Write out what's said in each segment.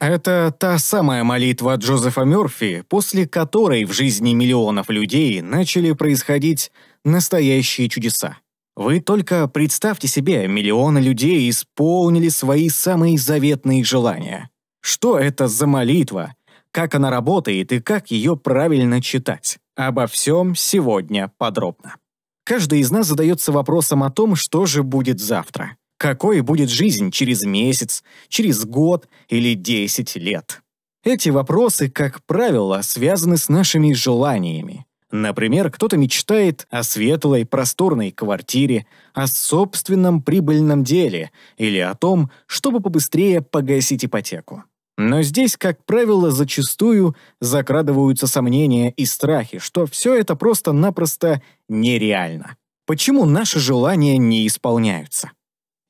Это та самая молитва Джозефа Мёрфи, после которой в жизни миллионов людей начали происходить настоящие чудеса. Вы только представьте себе, миллионы людей исполнили свои самые заветные желания. Что это за молитва? Как она работает и как ее правильно читать? Обо всем сегодня подробно. Каждый из нас задается вопросом о том, что же будет завтра. Какой будет жизнь через месяц, через год или 10 лет? Эти вопросы, как правило, связаны с нашими желаниями. Например, кто-то мечтает о светлой, просторной квартире, о собственном прибыльном деле или о том, чтобы побыстрее погасить ипотеку. Но здесь, как правило, зачастую закрадываются сомнения и страхи, что все это просто-напросто нереально. Почему наши желания не исполняются?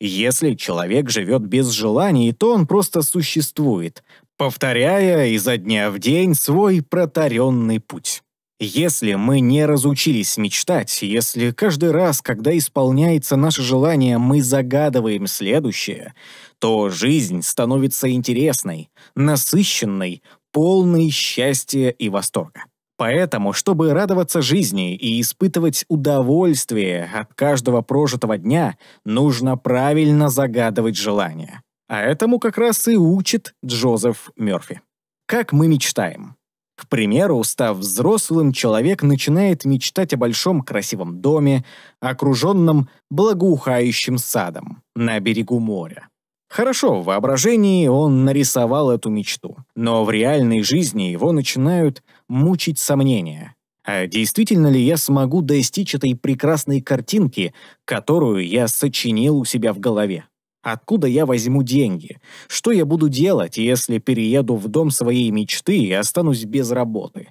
Если человек живет без желаний, то он просто существует, повторяя изо дня в день свой протаренный путь. Если мы не разучились мечтать, если каждый раз, когда исполняется наше желание, мы загадываем следующее, то жизнь становится интересной, насыщенной, полной счастья и восторга. Поэтому, чтобы радоваться жизни и испытывать удовольствие от каждого прожитого дня, нужно правильно загадывать желания. А этому как раз и учит Джозеф Мерфи. Как мы мечтаем? К примеру, став взрослым, человек начинает мечтать о большом красивом доме, окруженном благоухающим садом на берегу моря. Хорошо, в воображении он нарисовал эту мечту, но в реальной жизни его начинают мучить сомнения. А действительно ли я смогу достичь этой прекрасной картинки, которую я сочинил у себя в голове? Откуда я возьму деньги? Что я буду делать, если перееду в дом своей мечты и останусь без работы?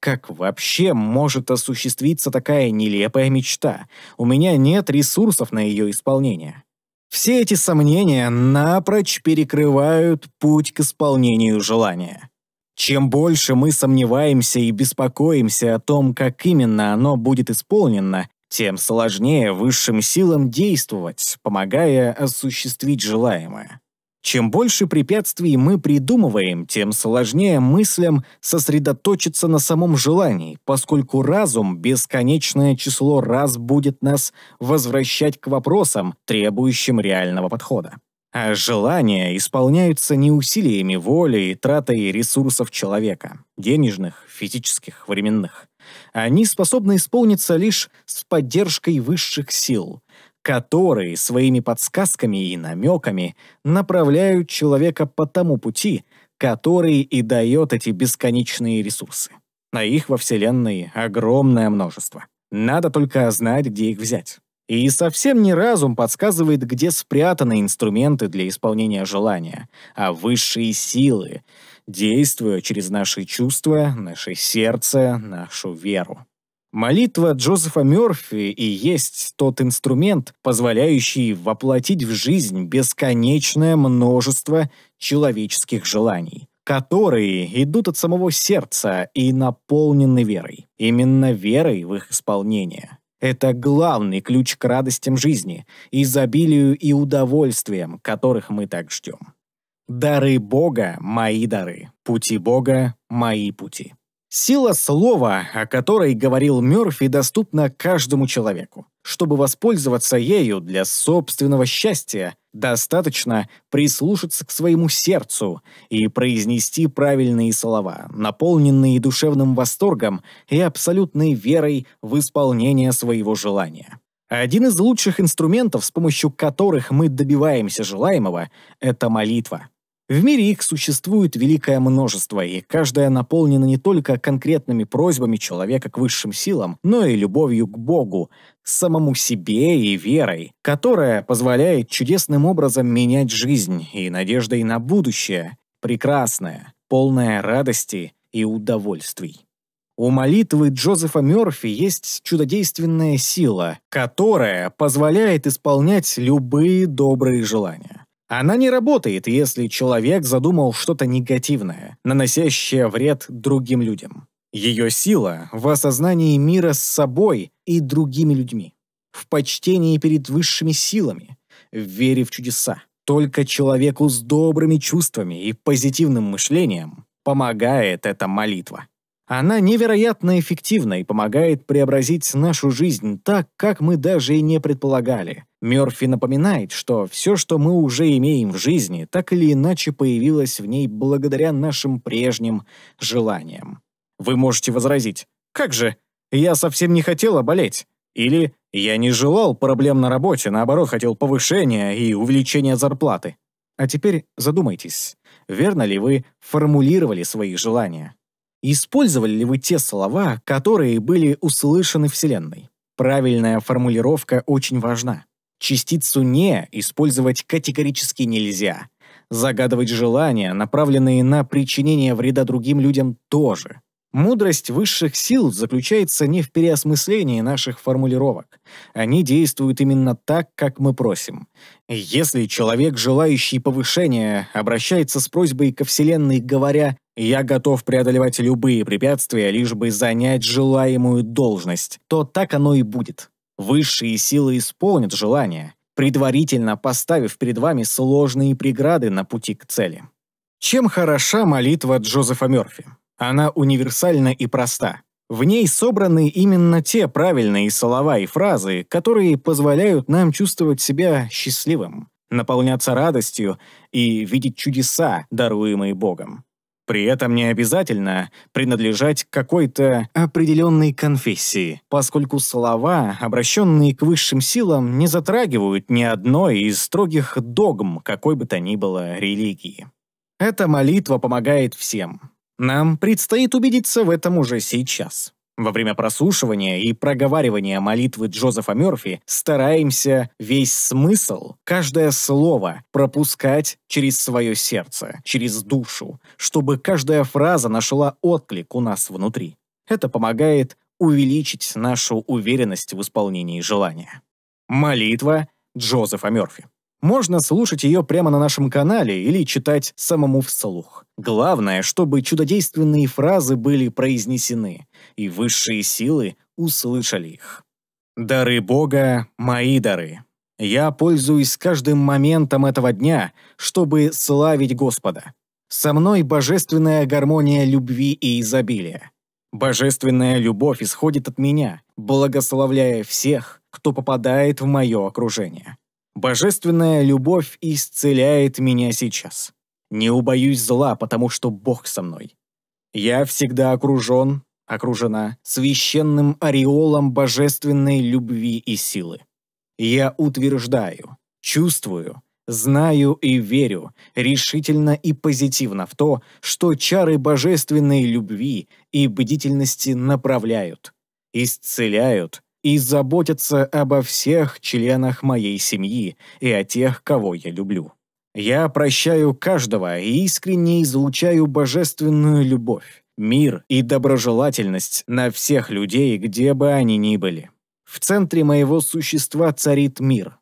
Как вообще может осуществиться такая нелепая мечта? У меня нет ресурсов на ее исполнение. Все эти сомнения напрочь перекрывают путь к исполнению желания. Чем больше мы сомневаемся и беспокоимся о том, как именно оно будет исполнено, тем сложнее высшим силам действовать, помогая осуществить желаемое. Чем больше препятствий мы придумываем, тем сложнее мыслям сосредоточиться на самом желании, поскольку разум бесконечное число раз будет нас возвращать к вопросам, требующим реального подхода. А желания исполняются не усилиями воли и тратой ресурсов человека – денежных, физических, временных. Они способны исполниться лишь с поддержкой высших сил, которые своими подсказками и намеками направляют человека по тому пути, который и дает эти бесконечные ресурсы. А их во Вселенной огромное множество. Надо только знать, где их взять. И совсем не разум подсказывает, где спрятаны инструменты для исполнения желания, а высшие силы, действуя через наши чувства, наше сердце, нашу веру. Молитва Джозефа Мёрфи и есть тот инструмент, позволяющий воплотить в жизнь бесконечное множество человеческих желаний, которые идут от самого сердца и наполнены верой. Именно верой в их исполнение. Это главный ключ к радостям жизни, изобилию и удовольствиям, которых мы так ждем. Дары Бога – мои дары, пути Бога – мои пути. Сила слова, о которой говорил Мёрфи, доступна каждому человеку. Чтобы воспользоваться ею для собственного счастья, Достаточно прислушаться к своему сердцу и произнести правильные слова, наполненные душевным восторгом и абсолютной верой в исполнение своего желания. Один из лучших инструментов, с помощью которых мы добиваемся желаемого, это молитва. В мире их существует великое множество, и каждая наполнена не только конкретными просьбами человека к высшим силам, но и любовью к Богу, самому себе и верой, которая позволяет чудесным образом менять жизнь и надеждой на будущее, прекрасное, полное радости и удовольствий. У молитвы Джозефа Мёрфи есть чудодейственная сила, которая позволяет исполнять любые добрые желания. Она не работает, если человек задумал что-то негативное, наносящее вред другим людям. Ее сила в осознании мира с собой и другими людьми, в почтении перед высшими силами, в вере в чудеса. Только человеку с добрыми чувствами и позитивным мышлением помогает эта молитва. Она невероятно эффективна и помогает преобразить нашу жизнь так, как мы даже и не предполагали, Мёрфи напоминает, что все, что мы уже имеем в жизни, так или иначе появилось в ней благодаря нашим прежним желаниям. Вы можете возразить «Как же? Я совсем не хотела болеть!» или «Я не желал проблем на работе, наоборот, хотел повышения и увеличения зарплаты». А теперь задумайтесь, верно ли вы формулировали свои желания? Использовали ли вы те слова, которые были услышаны Вселенной? Правильная формулировка очень важна. Частицу «не» использовать категорически нельзя. Загадывать желания, направленные на причинение вреда другим людям, тоже. Мудрость высших сил заключается не в переосмыслении наших формулировок. Они действуют именно так, как мы просим. Если человек, желающий повышения, обращается с просьбой ко Вселенной, говоря «Я готов преодолевать любые препятствия, лишь бы занять желаемую должность», то так оно и будет. Высшие силы исполнят желание, предварительно поставив перед вами сложные преграды на пути к цели. Чем хороша молитва Джозефа Мёрфи? Она универсальна и проста. В ней собраны именно те правильные слова и фразы, которые позволяют нам чувствовать себя счастливым, наполняться радостью и видеть чудеса, даруемые Богом. При этом не обязательно принадлежать какой-то определенной конфессии, поскольку слова, обращенные к высшим силам, не затрагивают ни одной из строгих догм какой бы то ни было религии. Эта молитва помогает всем. Нам предстоит убедиться в этом уже сейчас. Во время прослушивания и проговаривания молитвы Джозефа Мерфи стараемся весь смысл, каждое слово пропускать через свое сердце, через душу, чтобы каждая фраза нашла отклик у нас внутри. Это помогает увеличить нашу уверенность в исполнении желания. Молитва Джозефа Мерфи. Можно слушать ее прямо на нашем канале или читать самому вслух. Главное, чтобы чудодейственные фразы были произнесены, и высшие силы услышали их. «Дары Бога – мои дары. Я пользуюсь каждым моментом этого дня, чтобы славить Господа. Со мной божественная гармония любви и изобилия. Божественная любовь исходит от меня, благословляя всех, кто попадает в мое окружение. Божественная любовь исцеляет меня сейчас. Не убоюсь зла, потому что Бог со мной. Я всегда окружен, окружена священным ореолом божественной любви и силы. Я утверждаю, чувствую, знаю и верю решительно и позитивно в то, что чары божественной любви и бдительности направляют, исцеляют и заботиться обо всех членах моей семьи и о тех, кого я люблю. Я прощаю каждого и искренне излучаю божественную любовь, мир и доброжелательность на всех людей, где бы они ни были. В центре моего существа царит мир.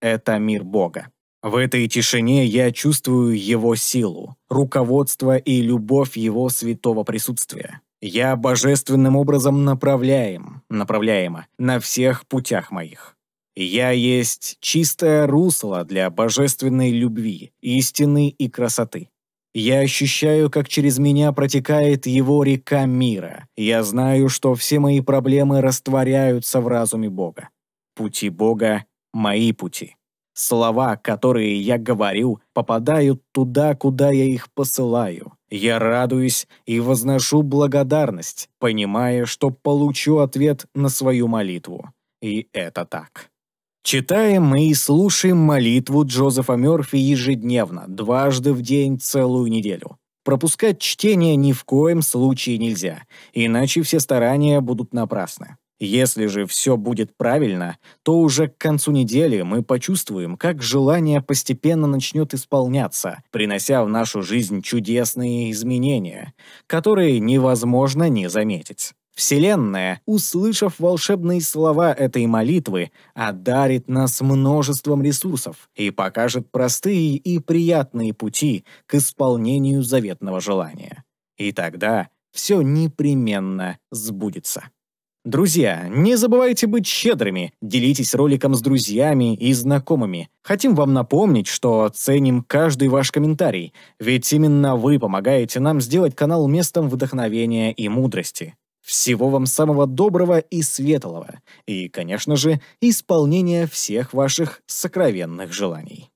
Это мир Бога. В этой тишине я чувствую Его силу, руководство и любовь Его святого присутствия. Я божественным образом направляем, направляемо, на всех путях моих. Я есть чистое русло для божественной любви, истины и красоты. Я ощущаю, как через меня протекает его река мира. Я знаю, что все мои проблемы растворяются в разуме Бога. Пути Бога – мои пути. Слова, которые я говорю, попадают туда, куда я их посылаю. Я радуюсь и возношу благодарность, понимая, что получу ответ на свою молитву. И это так. Читаем мы и слушаем молитву Джозефа Мёрфи ежедневно, дважды в день, целую неделю. Пропускать чтение ни в коем случае нельзя, иначе все старания будут напрасны. Если же все будет правильно, то уже к концу недели мы почувствуем, как желание постепенно начнет исполняться, принося в нашу жизнь чудесные изменения, которые невозможно не заметить. Вселенная, услышав волшебные слова этой молитвы, одарит нас множеством ресурсов и покажет простые и приятные пути к исполнению заветного желания. И тогда все непременно сбудется. Друзья, не забывайте быть щедрыми, делитесь роликом с друзьями и знакомыми. Хотим вам напомнить, что ценим каждый ваш комментарий, ведь именно вы помогаете нам сделать канал местом вдохновения и мудрости. Всего вам самого доброго и светлого, и, конечно же, исполнения всех ваших сокровенных желаний.